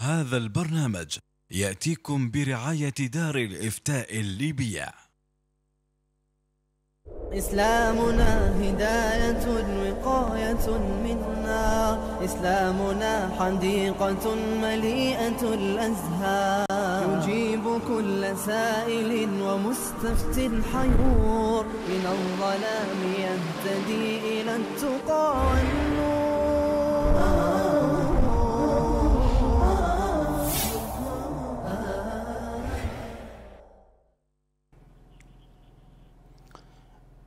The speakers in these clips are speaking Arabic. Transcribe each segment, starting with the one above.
هذا البرنامج يأتيكم برعاية دار الإفتاء الليبية إسلامنا هداية وقاية منا إسلامنا حديقة مليئة الأزهار يجيب كل سائل ومستفت حيور من الظلام يهتدي إلى التقى والنور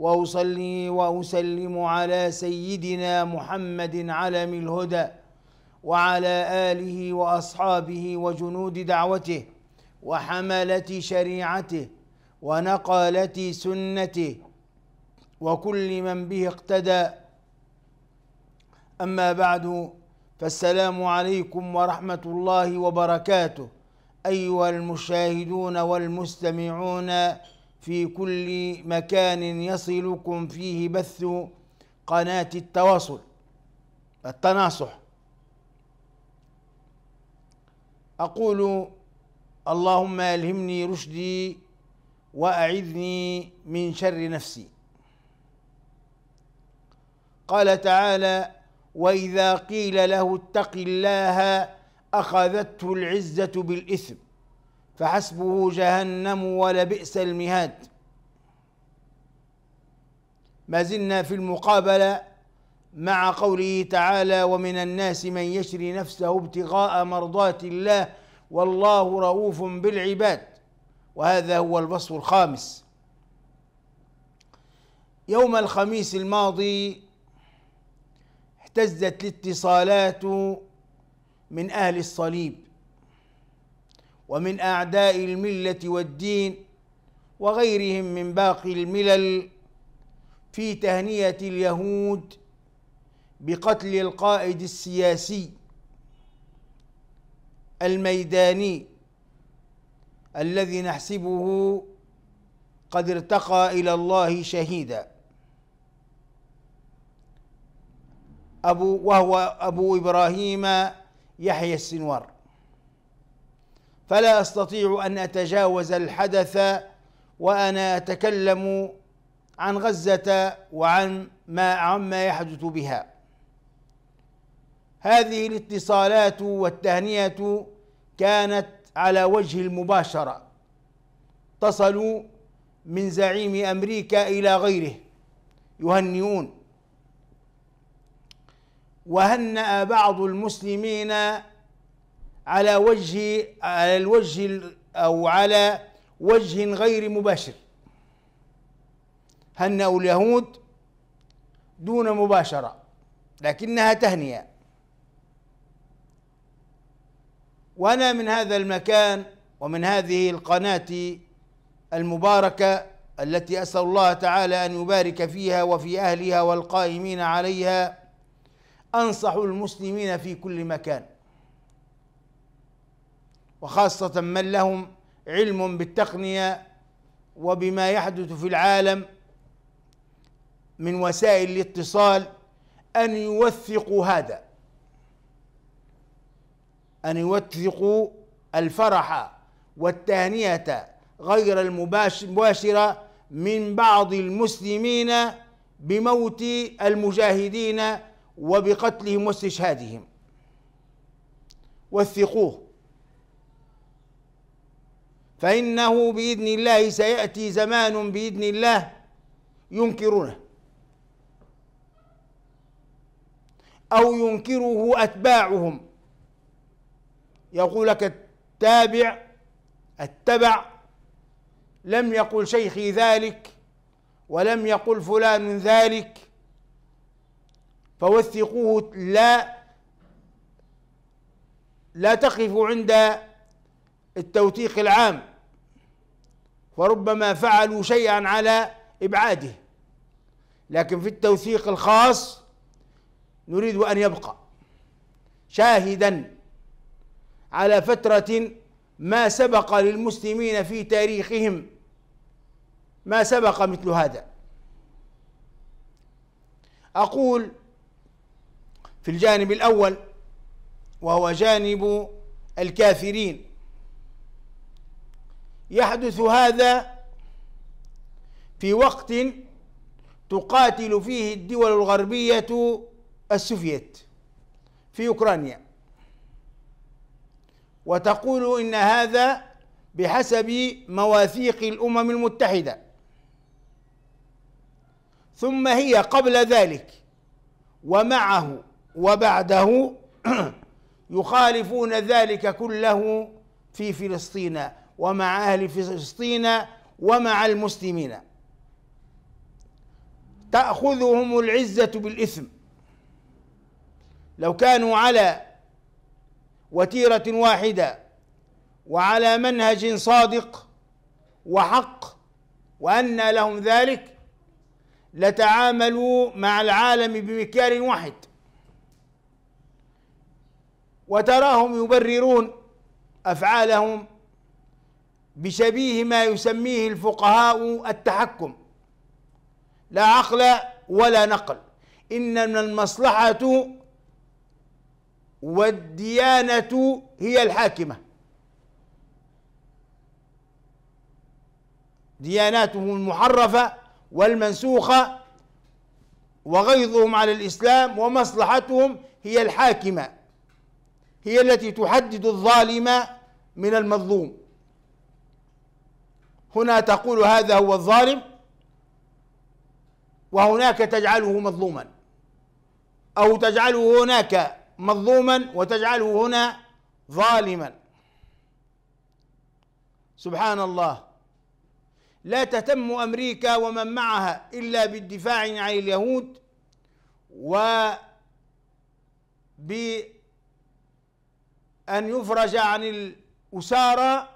واصلي واسلم على سيدنا محمد علم الهدى وعلى اله واصحابه وجنود دعوته وحمله شريعته ونقله سنته وكل من به اقتدى اما بعد فالسلام عليكم ورحمه الله وبركاته ايها المشاهدون والمستمعون في كل مكان يصلكم فيه بث قناة التواصل التناصح أقول اللهم ألهمني رشدي وأعذني من شر نفسي قال تعالى وإذا قيل له اتق الله أخذته العزة بالإثم فحسبه جهنم ولبئس المهاد ما زلنا في المقابله مع قوله تعالى ومن الناس من يشري نفسه ابتغاء مرضات الله والله رؤوف بالعباد وهذا هو الوصف الخامس يوم الخميس الماضي اهتزت الاتصالات من اهل الصليب ومن اعداء المله والدين وغيرهم من باقي الملل في تهنئه اليهود بقتل القائد السياسي الميداني الذي نحسبه قد ارتقى الى الله شهيدا ابو وهو ابو ابراهيم يحيى السنوار فلا استطيع ان اتجاوز الحدث وانا اتكلم عن غزه وعن ما عما يحدث بها هذه الاتصالات والتهنئه كانت على وجه المباشره اتصلوا من زعيم امريكا الى غيره يهنئون وهنأ بعض المسلمين على وجه على الوجه أو على وجه غير مباشر هنأوا اليهود دون مباشرة لكنها تهنئة وأنا من هذا المكان ومن هذه القناة المباركة التي أسأل الله تعالى أن يبارك فيها وفي أهلها والقائمين عليها أنصح المسلمين في كل مكان وخاصة من لهم علم بالتقنية وبما يحدث في العالم من وسائل الاتصال أن يوثقوا هذا أن يوثقوا الفرح والتهنئة غير المباشرة من بعض المسلمين بموت المجاهدين وبقتلهم واستشهادهم وثقوه فإنه بإذن الله سيأتي زمان بإذن الله ينكرونه أو ينكره أتباعهم يقول لك التابع التبع لم يقل شيخي ذلك ولم يقل فلان ذلك فوثقوه لا لا تقف عند التوثيق العام وربما فعلوا شيئا على إبعاده لكن في التوثيق الخاص نريد أن يبقى شاهدا على فترة ما سبق للمسلمين في تاريخهم ما سبق مثل هذا أقول في الجانب الأول وهو جانب الكافرين يحدث هذا في وقت تقاتل فيه الدول الغربية السوفيت في أوكرانيا وتقول إن هذا بحسب مواثيق الأمم المتحدة ثم هي قبل ذلك ومعه وبعده يخالفون ذلك كله في فلسطين ومع أهل فلسطين ومع المسلمين تأخذهم العزة بالإثم لو كانوا على وتيرة واحدة وعلى منهج صادق وحق وأن لهم ذلك لتعاملوا مع العالم بمكيال واحد وتراهم يبررون أفعالهم بشبيه ما يسميه الفقهاء التحكم لا عقل ولا نقل إنما المصلحة والديانة هي الحاكمة دياناتهم المحرفة والمنسوخة وغيظهم على الإسلام ومصلحتهم هي الحاكمة هي التي تحدد الظالم من المظلوم هنا تقول هذا هو الظالم وهناك تجعله مظلوما او تجعله هناك مظلوما وتجعله هنا ظالما سبحان الله لا تهتم امريكا ومن معها الا بالدفاع عن اليهود و بأن يفرج عن الأسارى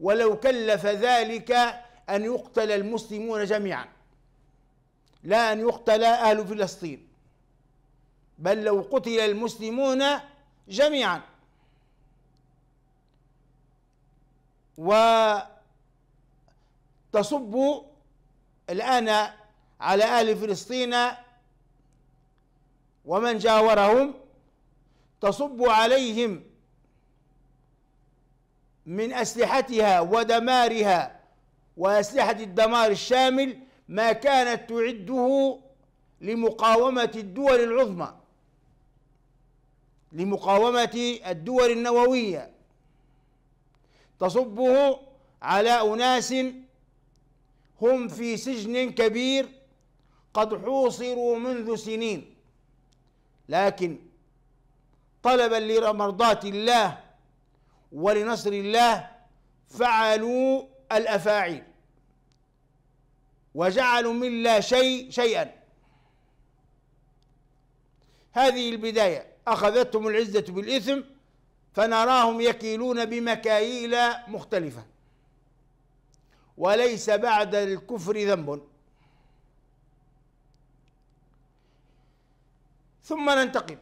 ولو كلف ذلك أن يقتل المسلمون جميعا لا أن يقتل أهل فلسطين بل لو قتل المسلمون جميعا وتصب الآن على أهل فلسطين ومن جاورهم تصب عليهم من أسلحتها ودمارها وأسلحة الدمار الشامل ما كانت تعده لمقاومة الدول العظمى لمقاومة الدول النووية تصبه على أناس هم في سجن كبير قد حوصروا منذ سنين لكن طلبا لمرضاة الله ولنصر الله فعلوا الافاعيل وجعلوا من لا شيء شيئا هذه البدايه اخذتهم العزه بالاثم فنراهم يكيلون بمكاييل مختلفه وليس بعد الكفر ذنب ثم ننتقل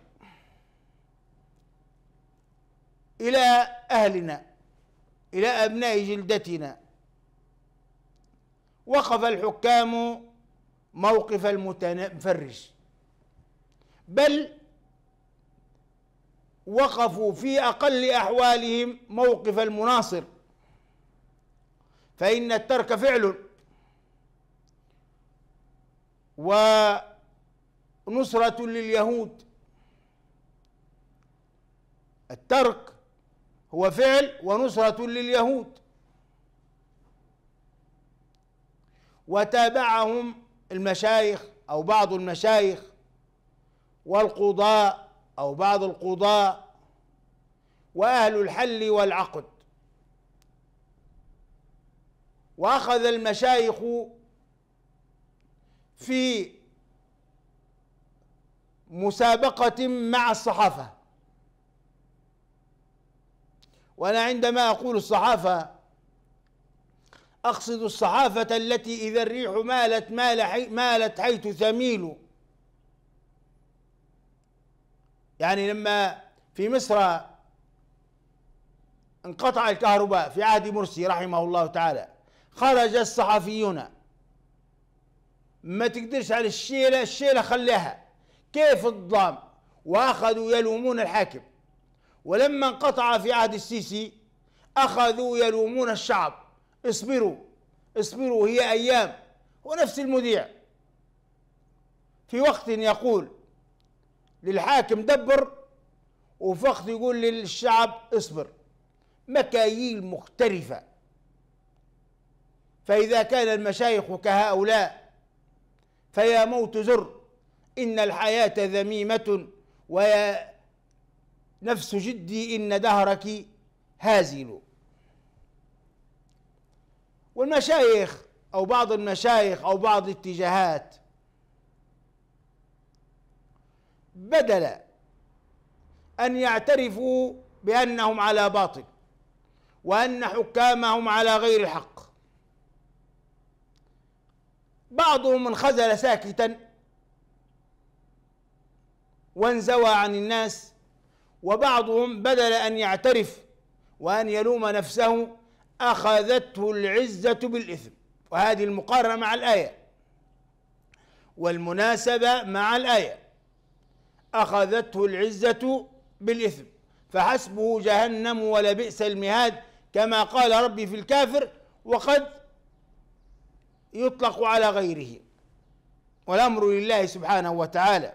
الى اهلنا الى ابناء جلدتنا وقف الحكام موقف المتفرج بل وقفوا في اقل احوالهم موقف المناصر فان الترك فعل ونصره لليهود الترك هو فعل ونصرة لليهود وتابعهم المشايخ أو بعض المشايخ والقضاء أو بعض القضاء وأهل الحل والعقد وأخذ المشايخ في مسابقة مع الصحافة وأنا عندما أقول الصحافة أقصد الصحافة التي إذا الريح مالت مالت حيث تميل يعني لما في مصر انقطع الكهرباء في عهد مرسي رحمه الله تعالى خرج الصحفيون ما تقدرش على الشيلة الشيلة خليها كيف الظلام وأخذوا يلومون الحاكم ولما انقطع في عهد السيسي أخذوا يلومون الشعب اصبروا اصبروا هي أيام ونفس المذيع في وقت يقول للحاكم دبر وفي وقت يقول للشعب اصبر مكاييل مختلفة فإذا كان المشايخ كهؤلاء فيا موت زر إن الحياة ذميمة ويا نفس جدي إن دهرك هازل والمشايخ أو بعض المشايخ أو بعض الاتجاهات بدل أن يعترفوا بأنهم على باطل وأن حكامهم على غير الحق بعضهم انخزل ساكتا وانزوى عن الناس وبعضهم بدل أن يعترف وأن يلوم نفسه أخذته العزة بالإثم وهذه المقارنة مع الآية والمناسبة مع الآية أخذته العزة بالإثم فحسبه جهنم ولبئس المهاد كما قال ربي في الكافر وقد يطلق على غيره والأمر لله سبحانه وتعالى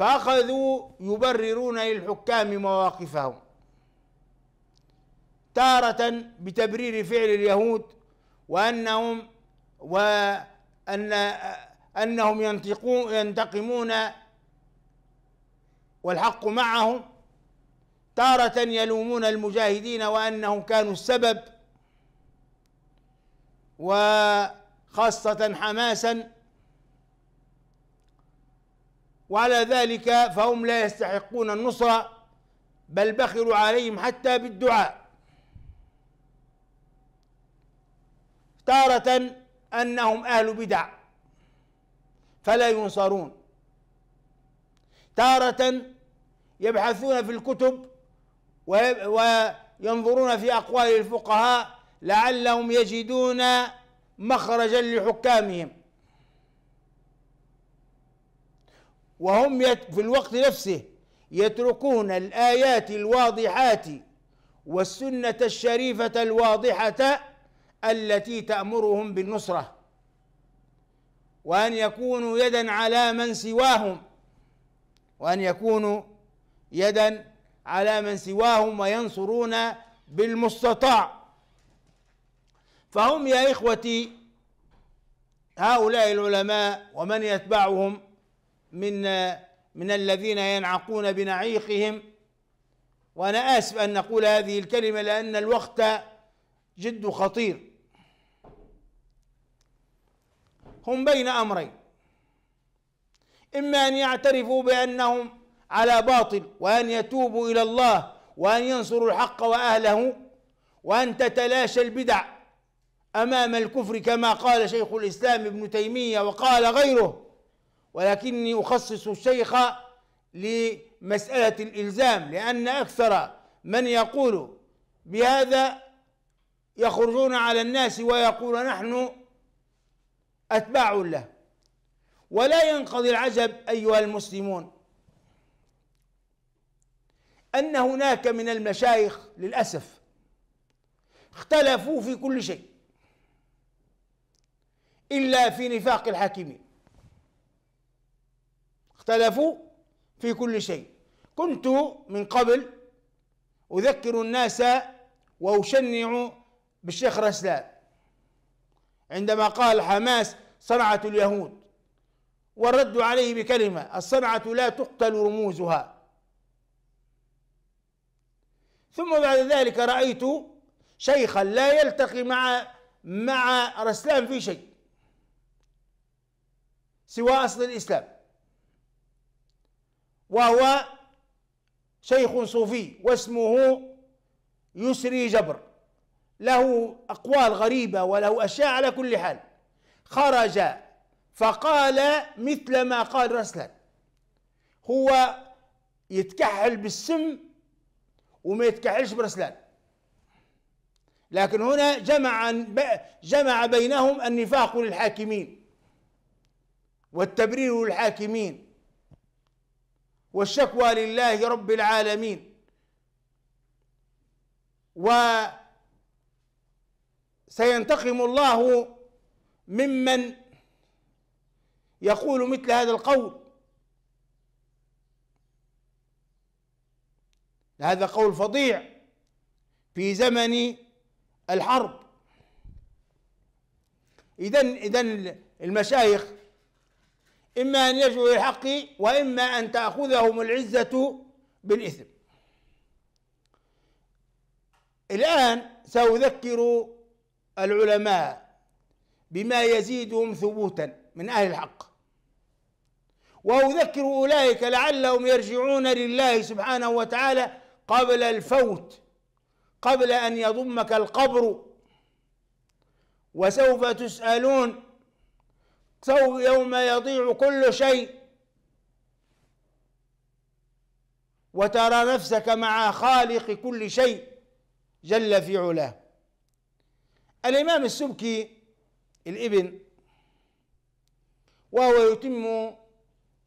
فأخذوا يبررون للحكام مواقفهم تارة بتبرير فعل اليهود وأنهم وأن أنهم ينتقون ينتقمون والحق معهم تارة يلومون المجاهدين وأنهم كانوا السبب وخاصة حماسا وعلى ذلك فهم لا يستحقون النصرة بل بخلوا عليهم حتى بالدعاء تارة أنهم أهل بدع فلا ينصرون تارة يبحثون في الكتب وينظرون في أقوال الفقهاء لعلهم يجدون مخرجا لحكامهم وهم في الوقت نفسه يتركون الآيات الواضحات والسنة الشريفة الواضحة التي تأمرهم بالنصرة وأن يكونوا يدا على من سواهم وأن يكونوا يدا على من سواهم وينصرون بالمستطاع فهم يا إخوتي هؤلاء العلماء ومن يتبعهم من من الذين ينعقون بنعيقهم وانا اسف ان نقول هذه الكلمه لان الوقت جد خطير هم بين امرين اما ان يعترفوا بانهم على باطل وان يتوبوا الى الله وان ينصروا الحق واهله وان تتلاشى البدع امام الكفر كما قال شيخ الاسلام ابن تيميه وقال غيره ولكني أخصص الشيخ لمسألة الإلزام لأن أكثر من يقول بهذا يخرجون على الناس ويقول نحن أتباع له ولا ينقضي العجب أيها المسلمون أن هناك من المشايخ للأسف اختلفوا في كل شيء إلا في نفاق الحاكمين اختلفوا في كل شيء كنت من قبل أذكر الناس وأشنع بالشيخ رسلان عندما قال حماس صنعة اليهود والرد عليه بكلمة الصنعة لا تقتل رموزها ثم بعد ذلك رأيت شيخا لا يلتقي مع مع رسلان في شيء سوى أصل الإسلام وهو شيخ صوفي واسمه يسري جبر له أقوال غريبة وله أشياء على كل حال خرج فقال مثل ما قال رسلا هو يتكحل بالسم وما يتكحلش برسلان لكن هنا جمع جمع بينهم النفاق للحاكمين والتبرير للحاكمين والشكوى لله رب العالمين وسينتقم الله ممن يقول مثل هذا القول هذا قول فظيع في زمن الحرب إذا إذا المشايخ إما أن يجوا للحق وإما أن تأخذهم العزة بالإثم الآن سأذكر العلماء بما يزيدهم ثبوتا من أهل الحق وأذكر أولئك لعلهم يرجعون لله سبحانه وتعالى قبل الفوت قبل أن يضمك القبر وسوف تسألون يوم يضيع كل شيء وترى نفسك مع خالق كل شيء جل في علاه الإمام السبكي الابن وهو يتم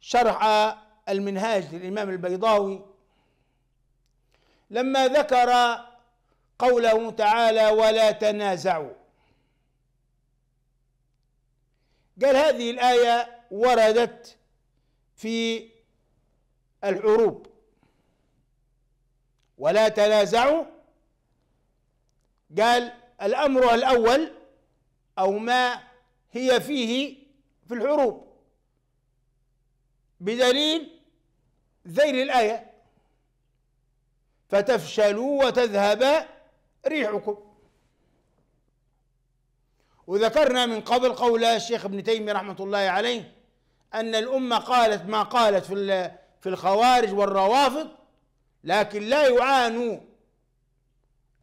شرح المنهاج للإمام البيضاوي لما ذكر قوله تعالى ولا تنازعوا قال هذه الآية وردت في الحروب ولا تنازعوا قال الأمر الأول أو ما هي فيه في الحروب بدليل ذيل الآية فتفشلوا وتذهب ريحكم وذكرنا من قبل قول الشيخ ابن تيمية رحمة الله عليه أن الأمة قالت ما قالت في في الخوارج والروافض لكن لا يعانوا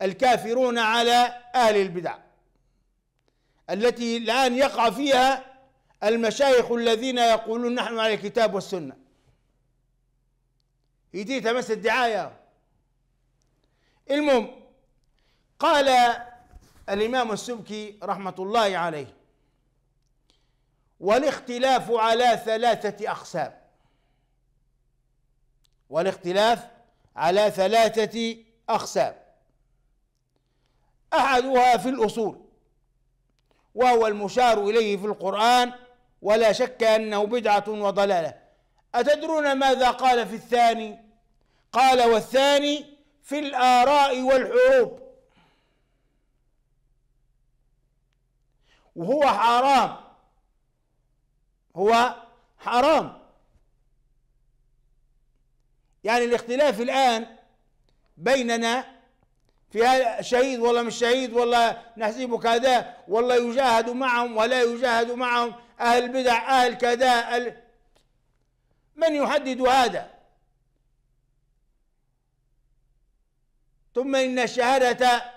الكافرون على أهل البدع التي الآن يقع فيها المشايخ الذين يقولون نحن على الكتاب والسنة يجي تمس الدعاية المهم قال الإمام السبكي رحمة الله عليه والاختلاف على ثلاثة أقسام والاختلاف على ثلاثة أقسام أحدها في الأصول وهو المشار إليه في القرآن ولا شك أنه بدعة وضلالة أتدرون ماذا قال في الثاني قال والثاني في الآراء والحروب وهو حرام هو حرام يعني الاختلاف الآن بيننا في شهيد ولا مش شهيد ولا نحسبه كذا ولا يجاهد معهم ولا يجاهد معهم أهل بدع أهل كذا أهل من يحدد هذا ثم إن الشهادة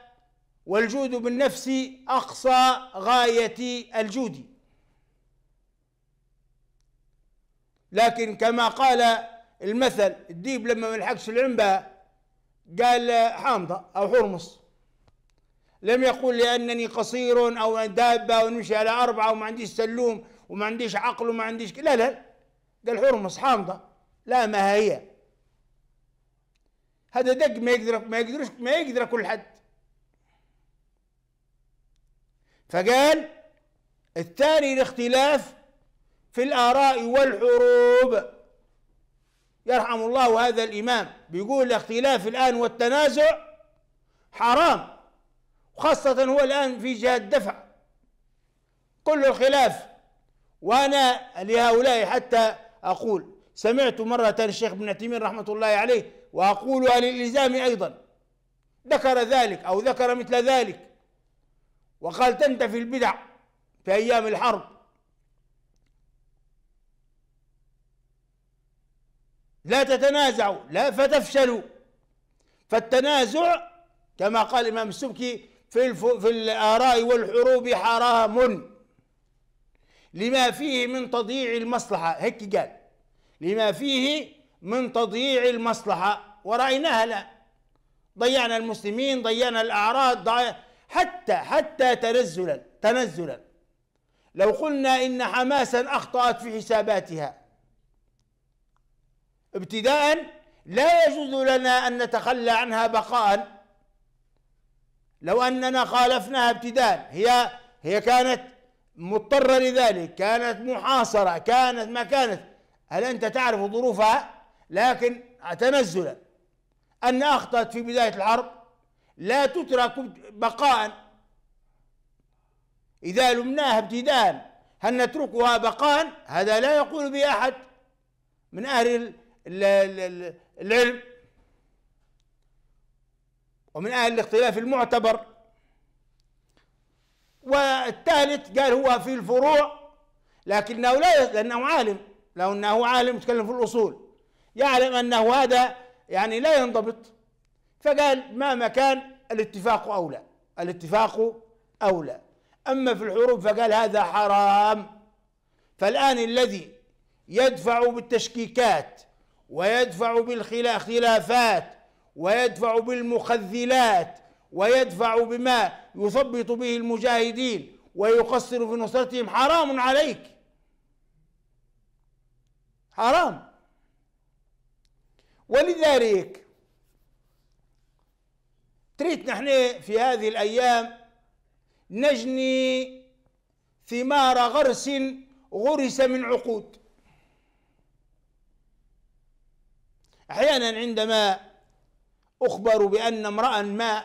والجود بالنفس اقصى غايه الجود لكن كما قال المثل الديب لما ما لحقش العنبه قال حامضه او حرمص لم يقل لانني قصير او دابه ونمشي على اربعه وما عنديش سلوم وما عنديش عقل وما عنديش لا لا قال حرمص حامضه لا ما هي هذا دق ما يقدر ما يقدرش ما يقدر كل حد فقال الثاني الاختلاف في الآراء والحروب يرحم الله هذا الإمام بيقول الاختلاف الآن والتنازع حرام خاصة هو الآن في جهة دفع كل الخلاف وأنا لهؤلاء حتى أقول سمعت مرة الشيخ ابن عثيمين رحمة الله عليه وأقولها للإلزام أيضا ذكر ذلك أو ذكر مثل ذلك وقال تنتفي البدع في أيام الحرب لا تتنازعوا لا فتفشلوا فالتنازع كما قال الإمام السبكي في في الآراء والحروب حرام لما فيه من تضييع المصلحة هيك قال لما فيه من تضييع المصلحة ورأيناها الآن ضيعنا المسلمين ضيعنا الأعراض ضيعنا حتى حتى تنزلا تنزلا لو قلنا إن حماسا أخطأت في حساباتها ابتداء لا يجوز لنا أن نتخلى عنها بقاء لو أننا خالفناها ابتداء هي هي كانت مضطرة لذلك كانت محاصرة كانت ما كانت هل أنت تعرف ظروفها لكن تنزلا أن أخطأت في بداية الحرب لا تترك بقاء إذا لمناها ابتداء هل نتركها بقاء هذا لا يقول به أحد من أهل العلم ومن أهل الاختلاف المعتبر والثالث قال هو في الفروع لكنه لا لأنه عالم لو أنه عالم يتكلم في الأصول يعلم أنه هذا يعني لا ينضبط فقال ما مكان الاتفاق أولى الاتفاق أولى أما في الحروب فقال هذا حرام فالآن الذي يدفع بالتشكيكات ويدفع بالخلافات ويدفع بالمخذلات ويدفع بما يثبط به المجاهدين ويقصر في نصرتهم حرام عليك حرام ولذلك تريد نحن في هذه الأيام نجني ثمار غرس غرس من عقود أحيانا عندما أخبر بأن امرأ ما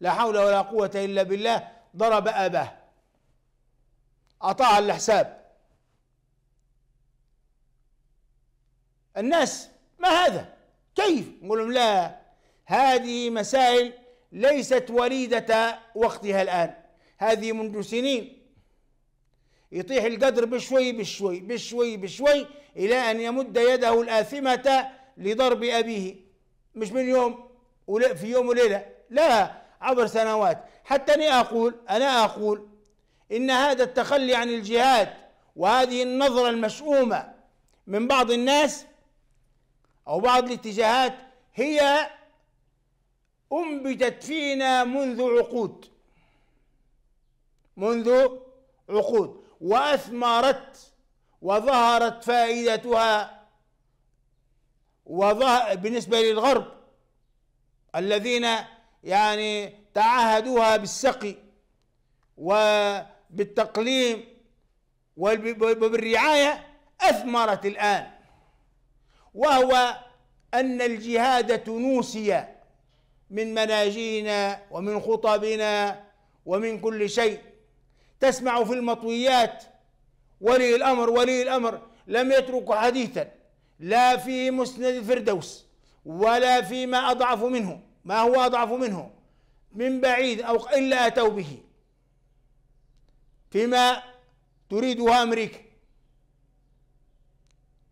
لا حول ولا قوة إلا بالله ضرب أباه أطاع الحساب الناس ما هذا كيف نقول لهم لا هذه مسائل ليست وليدة وقتها الآن هذه منذ سنين يطيح القدر بشوي بشوي بشوي بشوي إلى أن يمد يده الآثمة لضرب أبيه مش من يوم في يوم وليلة لا عبر سنوات حتى أنا أقول أنا أقول إن هذا التخلي عن الجهاد وهذه النظرة المشؤومة من بعض الناس أو بعض الاتجاهات هي أنبتت فينا منذ عقود منذ عقود وأثمرت وظهرت فائدتها وظهر بالنسبة للغرب الذين يعني تعهدوها بالسقي وبالتقليم وبالرعاية أثمرت الآن وهو أن الجهاد تنوسيا من مناجينا ومن خطبنا ومن كل شيء تسمع في المطويات ولي الامر ولي الامر لم يترك حديثا لا في مسند الفردوس ولا فيما اضعف منه ما هو اضعف منه من بعيد او الا اتوا به فيما تريدها امريكا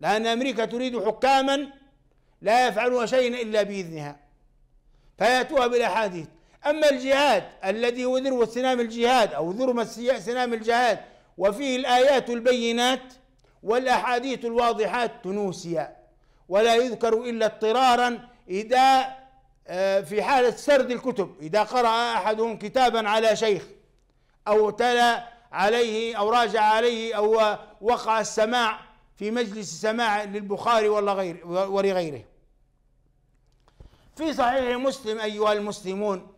لان امريكا تريد حكاما لا يفعلون شيئا الا باذنها فيأتوها بالأحاديث أما الجهاد الذي هو ذروة سنام الجهاد أو ذروة سنام الجهاد وفيه الآيات البينات والأحاديث الواضحات تنوسيا ولا يذكر إلا اضطرارا إذا آه، في حالة سرد الكتب إذا قرأ أحدهم كتابا على شيخ أو تلا عليه أو راجع عليه أو وقع السماع في مجلس سماع للبخاري ولا غير ولغيره في صحيح مسلم أيها المسلمون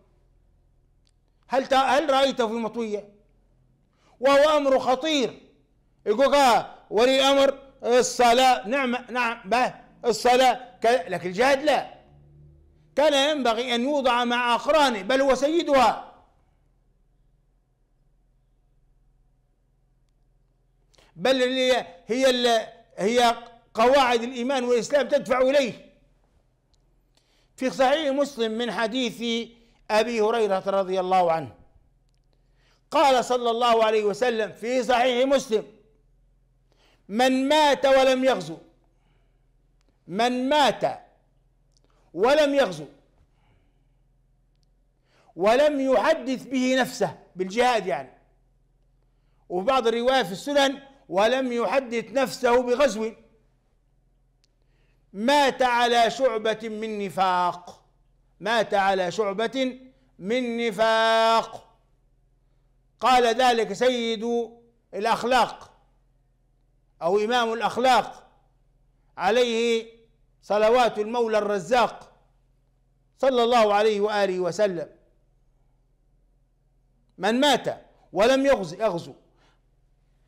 هل هل رأيته في مطوية؟ وهو أمر خطير يقول ولي أمر الصلاة نعم نعم به الصلاة لكن الجهاد لا كان ينبغي أن يوضع مع أقرانه بل هو سيدها بل هي هي قواعد الإيمان والإسلام تدفع إليه في صحيح مسلم من حديث ابي هريره رضي الله عنه قال صلى الله عليه وسلم في صحيح مسلم من مات ولم يغزو من مات ولم يغزو ولم يحدث به نفسه بالجهاد يعني وبعض الروايه الروايات في السنن ولم يحدث نفسه بغزو مات على شعبة من نفاق مات على شعبة من نفاق قال ذلك سيد الأخلاق أو إمام الأخلاق عليه صلوات المولى الرزاق صلى الله عليه وآله وسلم من مات ولم يغزو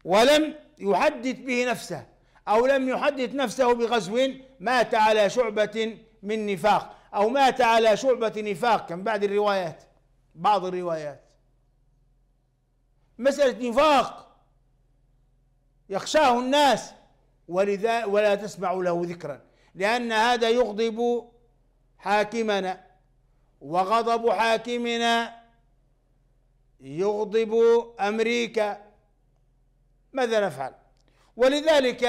ولم يحدث به نفسه أو لم يحدث نفسه بغزو مات على شعبة من نفاق أو مات على شعبة نفاق كان بعد الروايات بعض الروايات مسألة نفاق يخشاه الناس ولذا ولا تسمع له ذكرا لأن هذا يغضب حاكمنا وغضب حاكمنا يغضب أمريكا ماذا نفعل ولذلك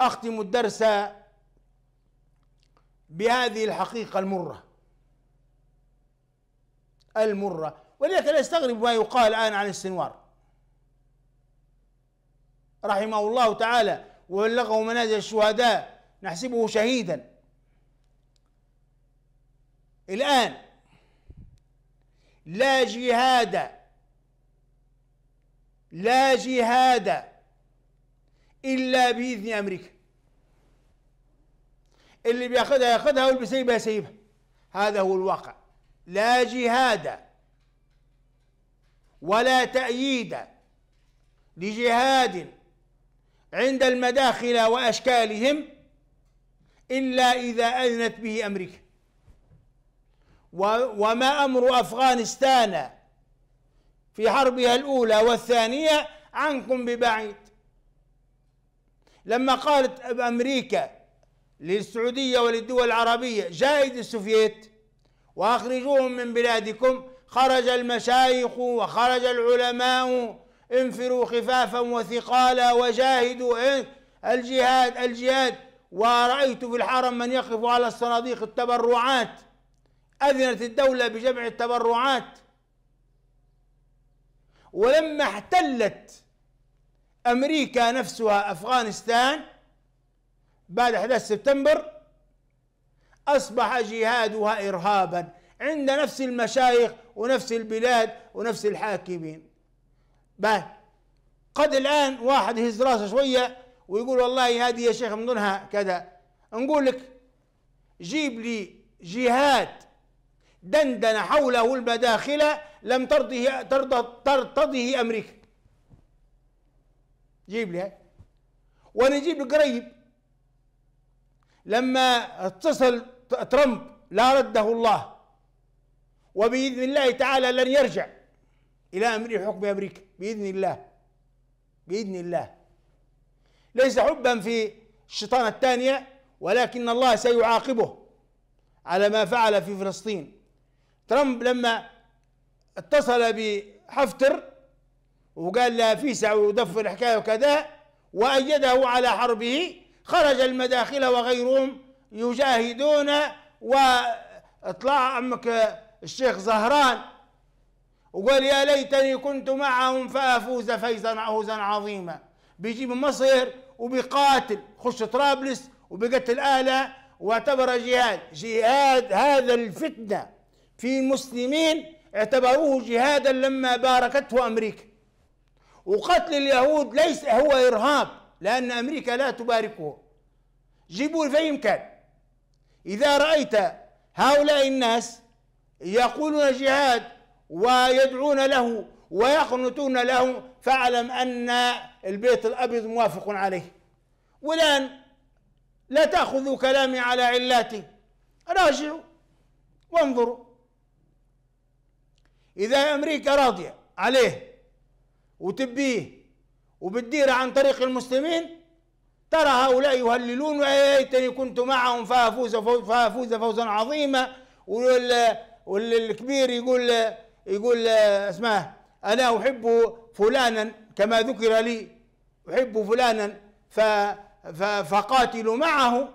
اختم الدرس بهذه الحقيقه المره المره ولذلك لا يستغرب ما يقال الان عن السنوار رحمه الله تعالى وبلغه منازل الشهداء نحسبه شهيدا الان لا جهاد لا جهاد الا باذن امريكا اللي بياخذها ياخذها واللي بيسيبها يسيبها هذا هو الواقع لا جهاد ولا تأييد لجهاد عند المداخل وأشكالهم إلا إذا أذنت به أمريكا وما أمر أفغانستان في حربها الأولى والثانية عنكم ببعيد لما قالت أمريكا للسعودية وللدول العربية جائد السوفييت وأخرجوهم من بلادكم خرج المشايخ وخرج العلماء انفروا خفافا وثقالا وجاهدوا الجهاد الجهاد ورأيت في الحرم من يقف على الصناديق التبرعات أذنت الدولة بجمع التبرعات ولما احتلت أمريكا نفسها أفغانستان بعد أحداث سبتمبر أصبح جهادها إرهابا عند نفس المشايخ ونفس البلاد ونفس الحاكمين بقى قد الآن واحد يهز راسه شوية ويقول والله هذه يا شيخ من ضمنها كذا نقول لك جيب لي جهاد دندن حوله المداخلة لم ترضه ترضه ترتضه أمريكا جيب لي هاي وانا اجيب لك قريب لما اتصل ترامب لا رده الله وباذن الله تعالى لن يرجع الى امر حكم امريكا باذن الله باذن الله ليس حبا في الشيطان الثانيه ولكن الله سيعاقبه على ما فعل في فلسطين ترامب لما اتصل بحفتر وقال لها فيسع ودف الحكاية وكذا وأيده على حربه خرج المداخلة وغيرهم يجاهدون وطلع عمك الشيخ زهران وقال يا ليتني كنت معهم فافوز فيزا فوزا عظيما بيجيب مصير مصر وبيقاتل خش طرابلس وبيقتل آلة واعتبر جهاد جهاد هذا الفتنه في المسلمين اعتبروه جهادا لما باركته امريكا وقتل اليهود ليس هو إرهاب لأن أمريكا لا تباركه جيبوا في يمكن إذا رأيت هؤلاء الناس يقولون جهاد ويدعون له ويقنطون له فاعلم أن البيت الأبيض موافق عليه والآن لا تأخذوا كلامي على علاتي راجعوا وانظروا إذا أمريكا راضية عليه وتبيه وبتدير عن طريق المسلمين ترى هؤلاء يهللون ويتني كنت معهم فافوز فافوز فوزا عظيما والكبير يقول يقول اسمه انا احب فلانا كما ذكر لي احب فلانا ف فقاتل معه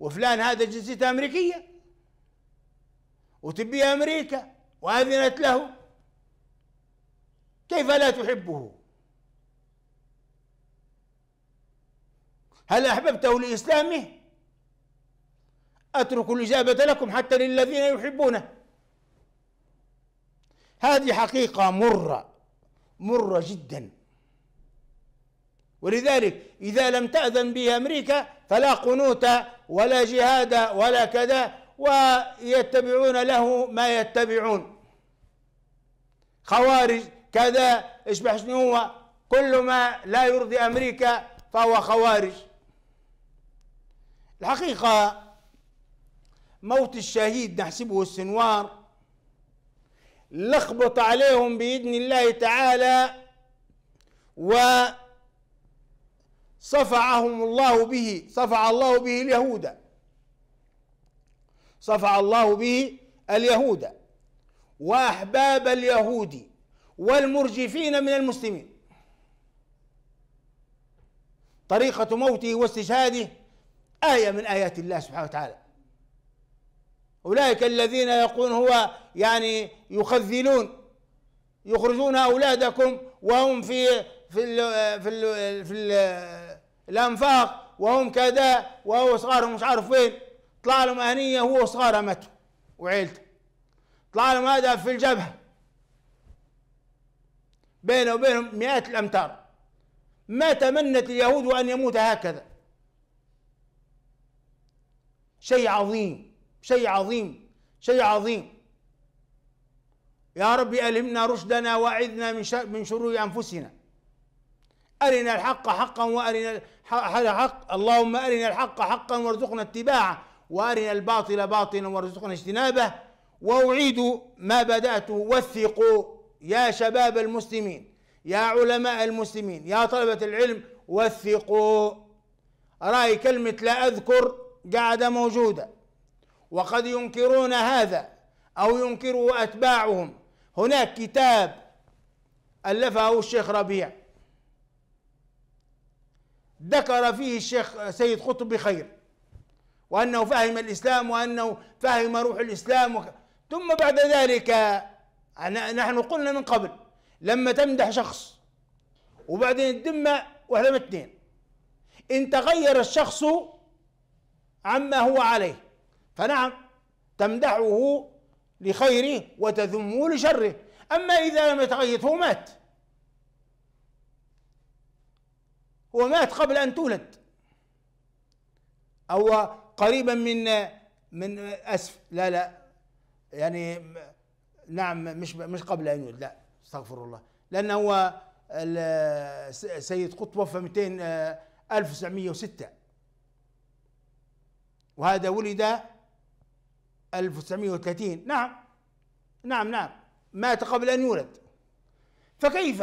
وفلان هذا جنسيته امريكيه وتبيه امريكا واذنت له كيف لا تحبه هل أحببته لإسلامه أترك الإجابة لكم حتى للذين يحبونه هذه حقيقة مرة مرة جدا ولذلك إذا لم تأذن به أمريكا فلا قنوت ولا جهاد ولا كذا ويتبعون له ما يتبعون خوارج كذا اشبه شنو هو كل ما لا يرضي أمريكا فهو خوارج الحقيقة موت الشهيد نحسبه السنوار لخبط عليهم بإذن الله تعالى وصفعهم الله به صفع الله به اليهود صفع الله به اليهود وأحباب اليهود والمرجفين من المسلمين طريقة موته واستشهاده آية من آيات الله سبحانه وتعالى أولئك الذين يقولون هو يعني يخذلون يخرجون أولادكم وهم في في الـ في الـ في الـ الأنفاق وهم كذا وهو صغارهم مش عارف وين طلع لهم أهنية هو صغار ماتوا وعيلته طلع لهم هذا في الجبهة بينه وبينهم مئات الأمتار ما تمنت اليهود أن يموت هكذا شيء عظيم شيء عظيم شيء عظيم يا رب ألهمنا رشدنا وأعذنا من من شرور أنفسنا أرنا الحق حقا وأرنا الحق اللهم أرنا الحق حقا وارزقنا اتباعه وأرنا الباطل باطلا وارزقنا اجتنابه وأعيد ما بدأت وثقوا يا شباب المسلمين يا علماء المسلمين يا طلبة العلم وثقوا رأي كلمة لا أذكر قاعدة موجودة وقد ينكرون هذا أو ينكره أتباعهم هناك كتاب ألفه الشيخ ربيع ذكر فيه الشيخ سيد قطب بخير وأنه فهم الإسلام وأنه فهم روح الإسلام ثم بعد ذلك نحن قلنا من قبل لما تمدح شخص وبعدين الذمة من اثنين إن تغير الشخص عما هو عليه فنعم تمدحه لخيره وتذمه لشره أما إذا لم يتغير فهو مات هو مات قبل أن تولد أو قريبا من من أسف لا لا يعني نعم مش مش قبل ان يولد لا استغفر الله لان هو سيد قطب توفى 200 1906 وهذا ولد 1930 نعم نعم نعم مات قبل ان يولد فكيف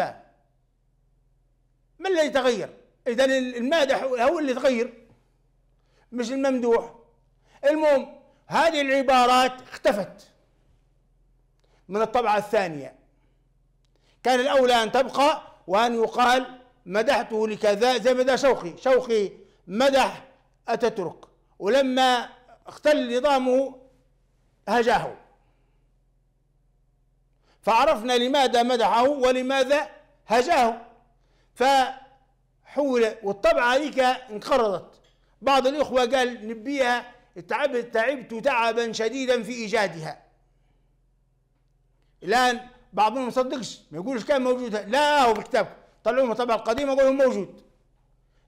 ما الذي تغير؟ اذا المادح هو اللي تغير مش الممدوح المهم هذه العبارات اختفت من الطبعة الثانية كان الأولى أن تبقى وأن يقال مدحته لكذا زي مدى شوقي شوقي مدح أتترك ولما اختل نظامه هجاه فعرفنا لماذا مدحه ولماذا هجاه فحول والطبعة هذيك انقرضت بعض الإخوة قال نبيها تعبت تعبت تعبا شديدا في إيجادها الان بعضهم ما يصدقش ما يقولش كان موجود لا هو بالكتاب طلعوا من القديم القديمه قالوا موجود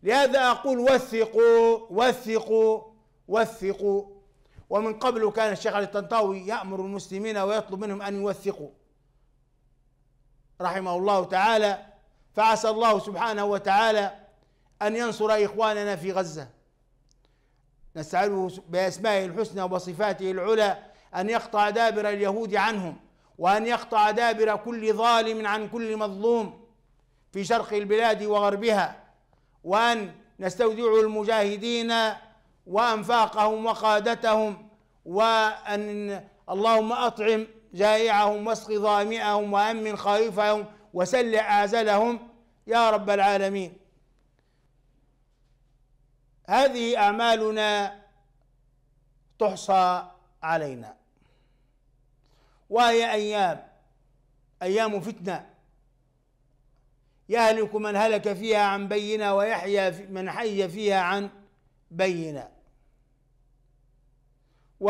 لهذا اقول وثقوا وثقوا وثقوا ومن قبل كان الشيخ علي الطنطاوي يامر المسلمين ويطلب منهم ان يوثقوا رحمه الله تعالى فعسى الله سبحانه وتعالى ان ينصر اخواننا في غزه نسأله باسمائه الحسنى وصفاته العلى ان يقطع دابر اليهود عنهم وأن يقطع دابر كل ظالم عن كل مظلوم في شرق البلاد وغربها وأن نستودع المجاهدين وأنفاقهم وقادتهم وأن اللهم أطعم جائعهم واسق ظامئهم وأمن خائفهم وسلع أعزلهم يا رب العالمين هذه أعمالنا تحصى علينا وهي أيام أيام فتنة يهلك من هلك فيها عن بينة ويحيى من حي فيها عن بينة و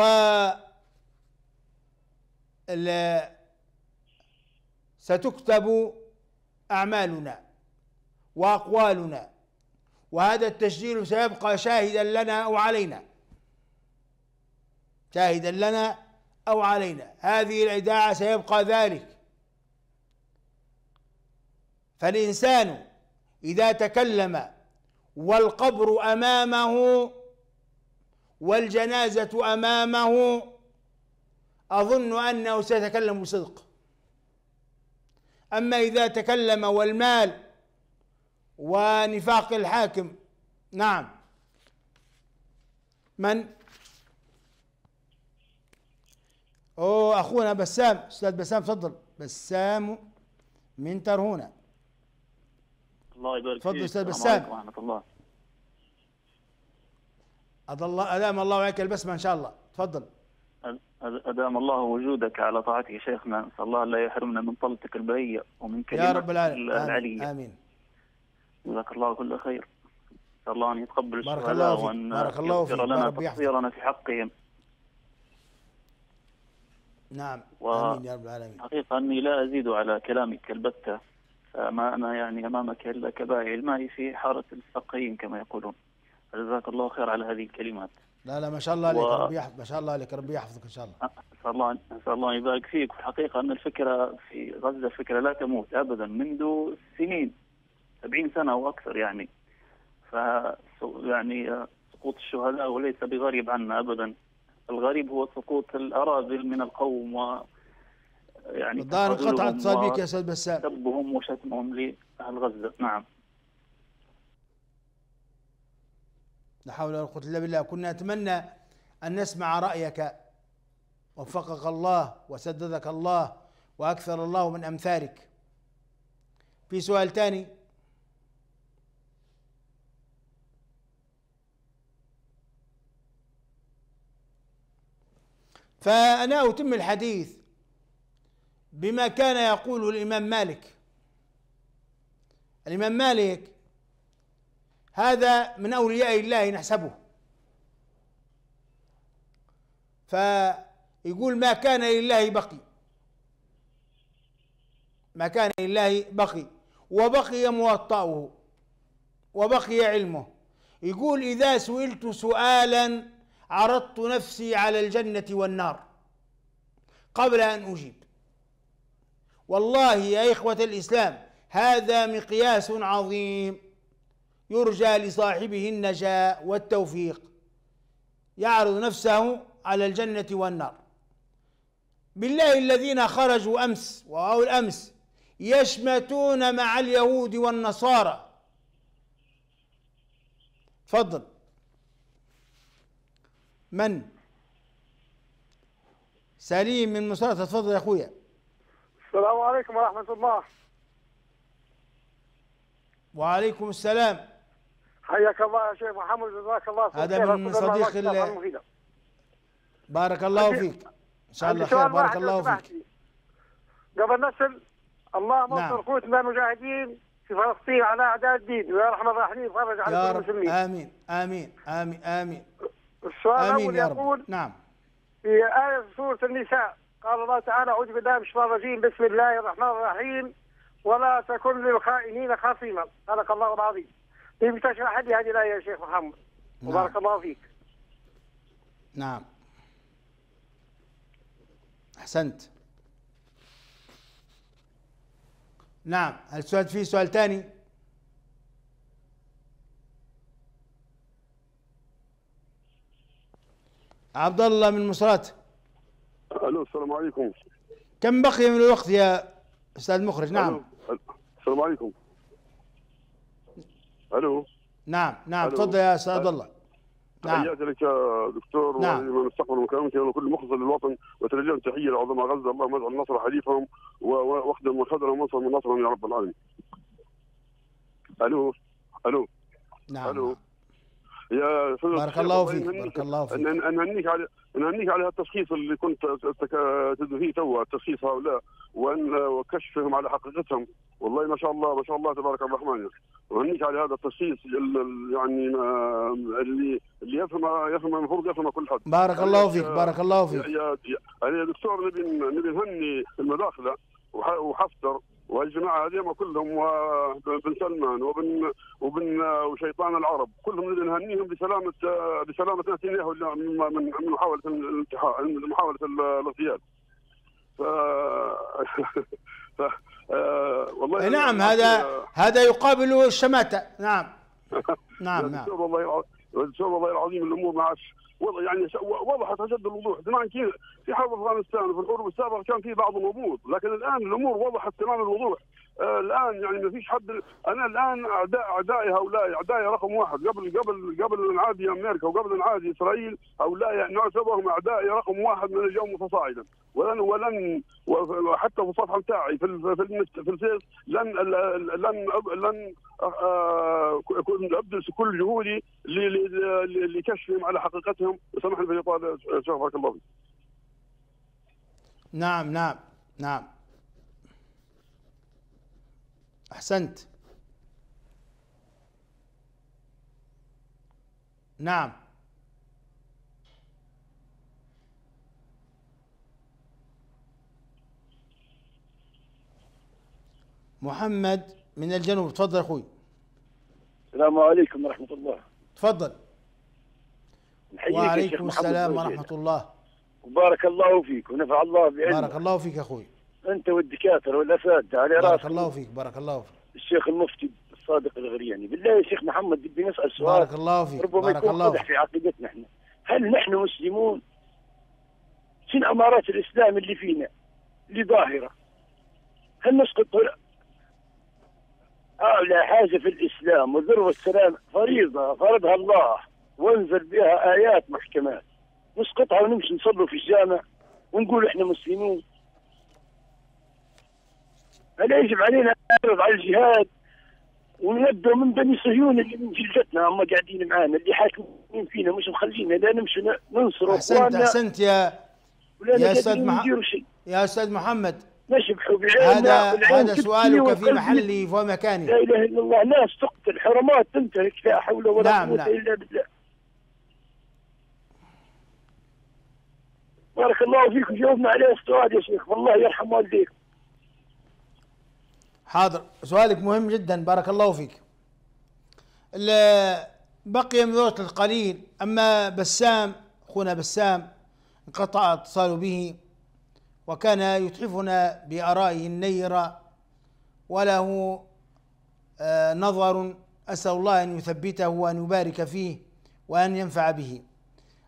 ستكتب أعمالنا وأقوالنا وهذا التسجيل سيبقى شاهدا لنا وعلينا شاهدا لنا أو علينا هذه الإداعة سيبقى ذلك فالإنسان إذا تكلم والقبر أمامه والجنازة أمامه أظن أنه سيتكلم بصدق أما إذا تكلم والمال ونفاق الحاكم نعم من اوه اخونا بسام استاذ بسام تفضل بسام من ترهونه الله يبارك فيك تفضل استاذ بسام ورحمه الله أدام الله عليك البسمة إن شاء الله تفضل أدام الله وجودك على طاعتك يا شيخنا نسأل الله لا يحرمنا من طلتك البرية ومن كلمة يا رب العالمين آمين جزاك الله كل خير نسأل الله أن يتقبل الشهداء وأن بارك الله يغفر لنا تقصيرنا في حقهم نعم و... امين يا رب العالمين حقيقه اني لا ازيد على كلامك البته فما انا يعني امامك الا كبائع الماء في حاره الفقهيين كما يقولون جزاك الله خير على هذه الكلمات لا لا ما شاء الله عليك و... ربي يحفظ ما شاء الله عليك ربي يحفظك ان شاء الله اسال الله اسال الله يبارك فيك الحقيقه ان الفكره في غزه فكره لا تموت ابدا منذ سنين 70 سنه واكثر يعني ف يعني سقوط الشهداء وليس بغريب عنا ابدا الغريب هو سقوط الأراذل من القوم و يعني الظاهر انقطعت اتصال بك يا استاذ بسام سبهم وشتمهم لاهل غزه نعم لا حول ولا قوه الا بالله كنا نتمنى ان نسمع رايك وفقك الله وسددك الله واكثر الله من امثالك في سؤال ثاني فأنا أتم الحديث بما كان يقوله الإمام مالك الإمام مالك هذا من أولياء الله نحسبه فيقول ما كان لله بقي ما كان لله بقي وبقي موطأه وبقي علمه يقول إذا سئلت سؤالا عرضت نفسي على الجنة والنار قبل أن أجيب والله يا إخوة الإسلام هذا مقياس عظيم يرجى لصاحبه النجاة والتوفيق يعرض نفسه على الجنة والنار بالله الذين خرجوا أمس وأول الأمس يشمتون مع اليهود والنصارى تفضل من سليم من مصر تفضل يا أخويا السلام عليكم ورحمة الله وعليكم السلام حياك الله يا شيخ محمد جزاك الله خير هذا من صديق الله بارك الله فيك ان شاء الله خير بارك الله فيك قبل نسل اللهم نعم. انصر قوتنا المجاهدين في فلسطين على اعداء الدين ويا رحمن الراحمين فرج عن المسلمين امين امين امين امين السؤال الأول يقول نعم في آية سورة النساء قال الله تعالى أعوذ بالله من الشيطان الرجيم بسم الله الرحمن الرحيم ولا تكن للخائنين خصيما خلق الله العظيم كيف طيب، تشرح لي هذه الآية يا شيخ محمد نعم. الله فيك نعم أحسنت نعم هل سؤال في سؤال ثاني؟ عبد الله من مصرات الو السلام عليكم كم بقي من الوقت يا استاذ مخرج نعم السلام عليكم الو نعم نعم تفضل يا استاذ عبد الله نعم تحياتي لك يا دكتور نعم ونستقبل مكالمتي وكل مخلص للوطن وتلجا تحيه لعظماء غزه اللهم اجعل النصر حليفهم واخدم خدرهم ونصر من نصرهم يا رب العالمين الو الو نعم الو نعم. يا بارك الله فيك بارك الله فيك نهنيك على نهنيك على التشخيص اللي كنت تدو فيه تو تشخيص هؤلاء وان وكشفهم على حقيقتهم والله ما شاء الله ما شاء الله تبارك الرحمن وهنيك على هذا التشخيص يعني اللي اللي يفهم يفهم المفروض يفهم كل حد بارك يعني الله فيك بارك الله فيك يا, يعني يا دكتور نبي نبي نهني المداخله وحفتر والجماعه هذه كلهم وبن سلمان وبن وبن آه، وشيطان العرب كلهم نهنيهم بسلامه آه، بسلامه نتنياهو من محاوله الانتحار من محاوله الاغتيال ف... ف... آه، والله نعم هذا هذا يقابل الشماته نعم نعم نعم والله والله العظيم الامور ما عادش يعني وضحت اشد الوضوح كذا في حرب افغانستان وفي الحروب السابقه كان في بعض الغموض لكن الان الامور وضحت تمام الوضوح آه، الان يعني ما فيش حد انا الان اعداء اعدائي هؤلاء اعدائي رقم واحد قبل قبل قبل انعادي امريكا وقبل انعادي اسرائيل هؤلاء يعني نعتبرهم اعدائي رقم واحد من اليوم متصاعدا ولن ولن وحتى في الصفحه بتاعي في في في الفيس لن لن لن آه، ابذل كل جهودي لكشفهم على حقيقتهم سمح لي بالاطاله بارك الله فيك. نعم نعم نعم أحسنت نعم محمد من الجنوب تفضل اخوي السلام عليكم ورحمه الله تفضل وعليكم السلام ورحمه الله وبارك الله فيك ونفع الله بعلمك بارك الله فيك اخوي انت والدكاتره والاساتذه على راسك بارك الله فيك بارك الله فيك الشيخ المفتي الصادق الغرياني بالله يا شيخ محمد بدي نسال سؤال بارك الله فيك ربما بارك يكون الله في عقيدتنا احنا هل نحن مسلمون شنو امارات الاسلام اللي فينا اللي ظاهره هل نسقط اعلى حاجه في الاسلام وذروه السلام فريضه فرضها الله وانزل بها ايات محكمات نسقطها ونمشي نصلوا في الجامع ونقول احنا مسلمين هذا يجب علينا نعرض على الجهاد ونبدا من بني صهيون اللي من جلدتنا هم قاعدين معانا اللي حاكمين فينا مش مخلينا لا نمشي ننصر احسنت احسنت يا يا استاذ محمد يا استاذ محمد نشبحوا بعيننا هذا هذا سؤالك في محلي ومكاني لا اله الا الله ناس تقتل حرمات تنتهك لا حول ولا نعم، قوه نعم. الا بالله بارك الله فيكم جاوبنا عليه السؤال يا شيخ والله يرحم والديكم حاضر سؤالك مهم جدا بارك الله فيك بقي من ذوات القليل أما بسام أخونا بسام انقطع اتصال به وكان يتحفنا بآرائه النيرة وله آه، نظر أسأل الله أن يثبته وأن يبارك فيه وأن ينفع به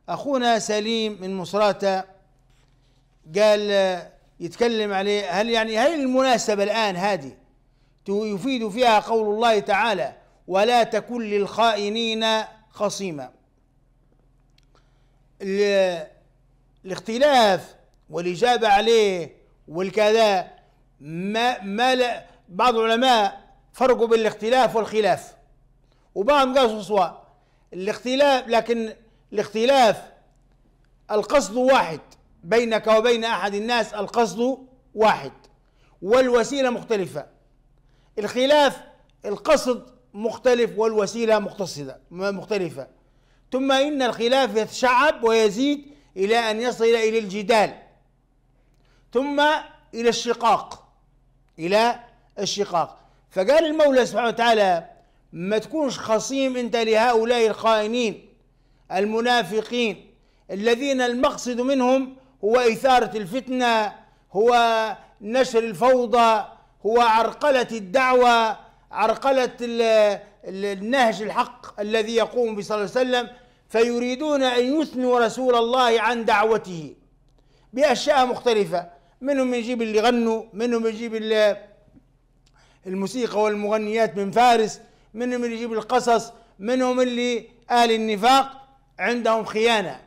أخونا سليم من مصراتة قال يتكلم عليه هل يعني هل المناسبة الآن هذه يفيد فيها قول الله تعالى ولا تكن للخائنين خصيما الاختلاف والإجابة عليه والكذا ما, ما بعض العلماء فرقوا بين الاختلاف والخلاف وبعضهم قالوا سواء الاختلاف لكن الاختلاف القصد واحد بينك وبين أحد الناس القصد واحد والوسيلة مختلفة الخلاف القصد مختلف والوسيلة مقتصدة مختلفة ثم إن الخلاف يتشعب ويزيد إلى أن يصل إلى الجدال ثم إلى الشقاق إلى الشقاق فقال المولى سبحانه وتعالى ما تكونش خصيم أنت لهؤلاء الخائنين المنافقين الذين المقصد منهم هو إثارة الفتنة هو نشر الفوضى هو عرقلة الدعوة عرقلة النهج الحق الذي يقوم به صلى الله عليه وسلم فيريدون أن يثنوا رسول الله عن دعوته بأشياء مختلفة منهم يجيب اللي غنوا منهم يجيب الموسيقى والمغنيات من فارس منهم اللي يجيب القصص منهم اللي أهل النفاق عندهم خيانة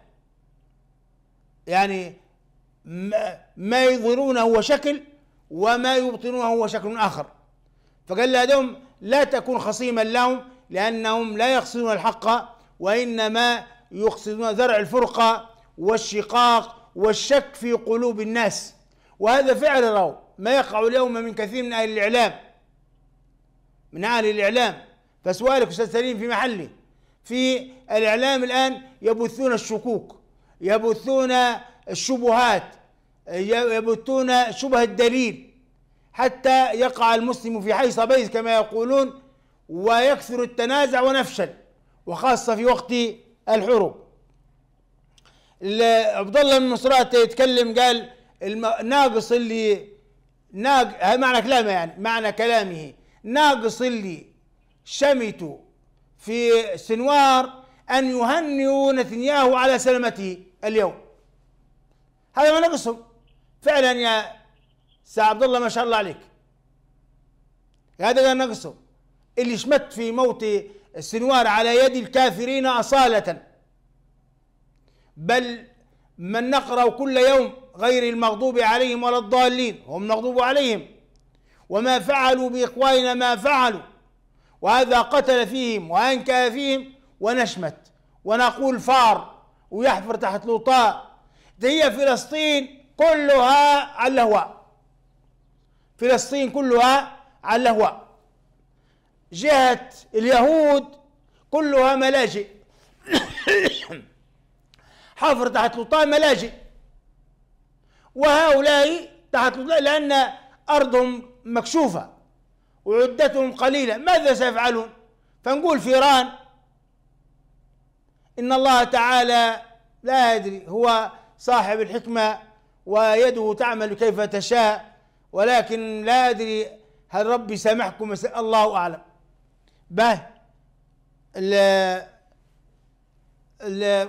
يعني ما يظهرونه هو شكل وما يبطنونه هو شكل آخر فقال لهم لا تكون خصيما لهم لأنهم لا يقصدون الحق وإنما يقصدون زرع الفرقة والشقاق والشك في قلوب الناس وهذا فعل رو ما يقع اليوم من كثير من أهل الإعلام من أهل الإعلام فسؤالك أستاذ سليم في محله في الإعلام الآن يبثون الشكوك يبثون الشبهات يبتون شبه الدليل حتى يقع المسلم في حيص بيز كما يقولون ويكثر التنازع ونفشل وخاصة في وقت الحروب عبد الله بن مصرات يتكلم قال الناقص اللي ناق هذا معنى كلامه يعني معنى كلامه ناقص اللي شمتوا في سنوار أن يهنئوا نتنياهو على سلامته اليوم هذا ما نقصهم فعلا يا سي عبد الله ما شاء الله عليك هذا كان نقصه اللي شمت في موت السنوار على يد الكافرين أصالة بل من نقرأ كل يوم غير المغضوب عليهم ولا الضالين هم مغضوب عليهم وما فعلوا بإخواننا ما فعلوا وهذا قتل فيهم وأنكى فيهم ونشمت ونقول فار ويحفر تحت لوطاء هي فلسطين كلها على الهواء فلسطين كلها على الهواء جهة اليهود كلها ملاجئ حفر تحت لطام ملاجئ وهؤلاء تحت لطام لأن أرضهم مكشوفة وعدتهم قليلة ماذا سيفعلون فنقول فيران إن الله تعالى لا يدري هو صاحب الحكمة ويده تعمل كيف تشاء ولكن لا أدري هل ربي سامحكم الله أعلم به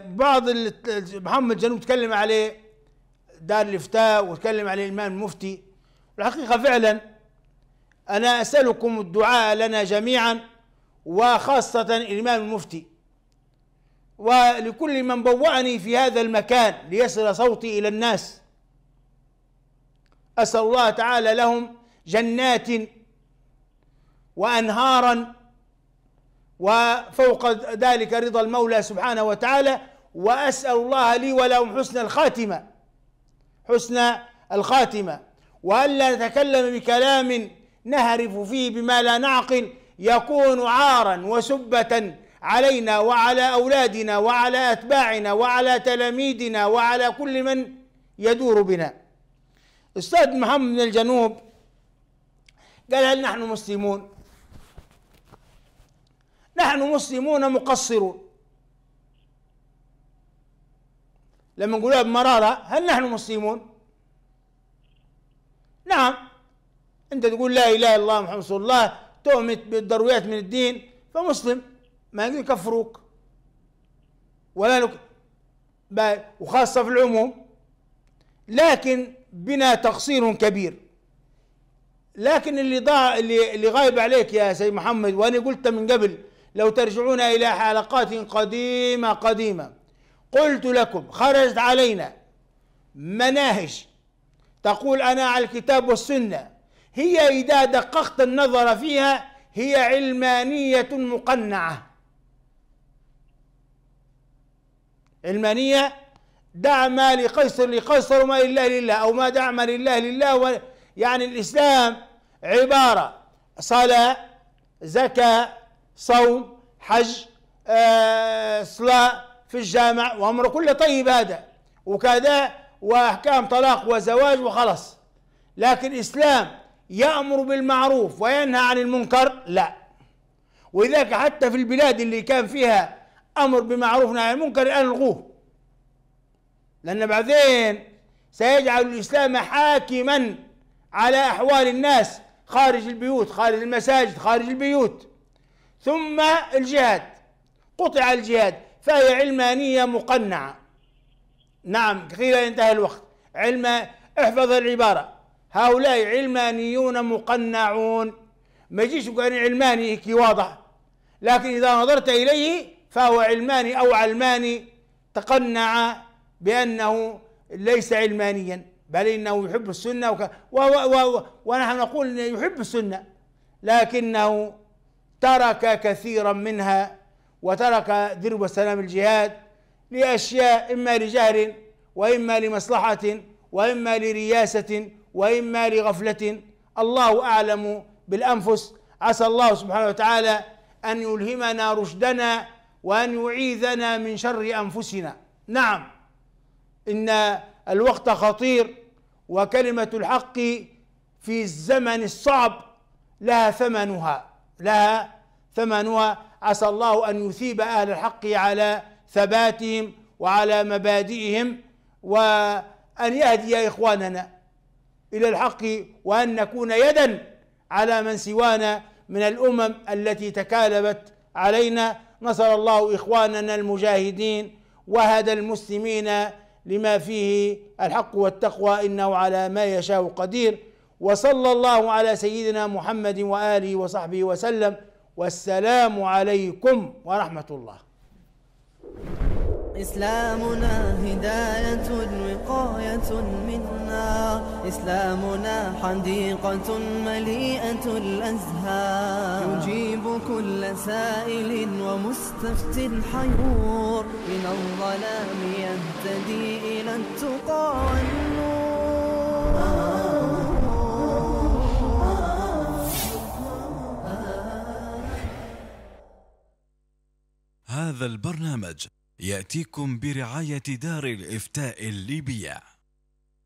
بعض محمد جنوب تكلم عليه دار الافتاء وتكلم عليه الإمام المفتي الحقيقة فعلا أنا أسألكم الدعاء لنا جميعا وخاصة الإمام المفتي ولكل من بوأني في هذا المكان ليصل صوتي إلى الناس اسال الله تعالى لهم جنات وانهارا وفوق ذلك رضا المولى سبحانه وتعالى واسال الله لي ولهم حسن الخاتمه حسن الخاتمه والا نتكلم بكلام نهرف فيه بما لا نعقل يكون عارا وسبه علينا وعلى اولادنا وعلى اتباعنا وعلى تلاميذنا وعلى كل من يدور بنا استاذ محمد من الجنوب قال هل نحن مسلمون نحن مسلمون مقصرون لما نقولها بمرارة هل نحن مسلمون نعم أنت تقول لا إله إلا الله محمد رسول الله تؤمن بالضروريات من الدين فمسلم ما يقدر يكفروك ولا لك وخاصة في العموم لكن بنا تقصير كبير لكن اللي ضاع اللي اللي غايب عليك يا سيد محمد وانا قلت من قبل لو ترجعون الى حلقات قديمه قديمه قلت لكم خرجت علينا مناهج تقول انا على الكتاب والسنه هي اذا دققت النظر فيها هي علمانيه مقنعه علمانيه دع ما لقيصر لقيصر وما لله لله أو ما دع ما لله لله يعني الإسلام عبارة صلاة زكاة صوم حج آه، صلاة في الجامع وأمر كله طيب هذا وكذا وأحكام طلاق وزواج وخلص لكن الإسلام يأمر بالمعروف وينهى عن المنكر لا ولذلك حتى في البلاد اللي كان فيها أمر بمعروف ونهى عن المنكر الآن الغوه لأن بعدين سيجعل الإسلام حاكما على أحوال الناس خارج البيوت خارج المساجد خارج البيوت ثم الجهاد قطع الجهاد فهي علمانية مقنعة نعم قيل انتهى الوقت علم احفظ العبارة هؤلاء علمانيون مقنعون ما يجيش يقول علماني هيك واضح لكن إذا نظرت إليه فهو علماني أو علماني تقنع بأنه ليس علمانيا بل إنه يحب السنة وك... و... و... و... ونحن نقول إنه يحب السنة لكنه ترك كثيرا منها وترك درب السلام الجهاد لأشياء إما لجهل وإما لمصلحة وإما لرياسة وإما لغفلة الله أعلم بالأنفس عسى الله سبحانه وتعالى أن يلهمنا رشدنا وأن يعيذنا من شر أنفسنا نعم إن الوقت خطير وكلمة الحق في الزمن الصعب لها ثمنها لها ثمنها عسى الله أن يثيب أهل الحق على ثباتهم وعلى مبادئهم وأن يهدي إخواننا إلى الحق وأن نكون يدا على من سوانا من الأمم التي تكالبت علينا نصر الله إخواننا المجاهدين وهدى المسلمين لما فيه الحق والتقوى انه على ما يشاء قدير وصلى الله على سيدنا محمد واله وصحبه وسلم والسلام عليكم ورحمه الله إسلامنا هداية وقاية منا إسلامنا حديقة مليئة الأزهار يجيب كل سائل ومستفت حيور من الظلام يهتدي إلى التقى والنور هذا البرنامج يأتيكم برعاية دار الإفتاء الليبية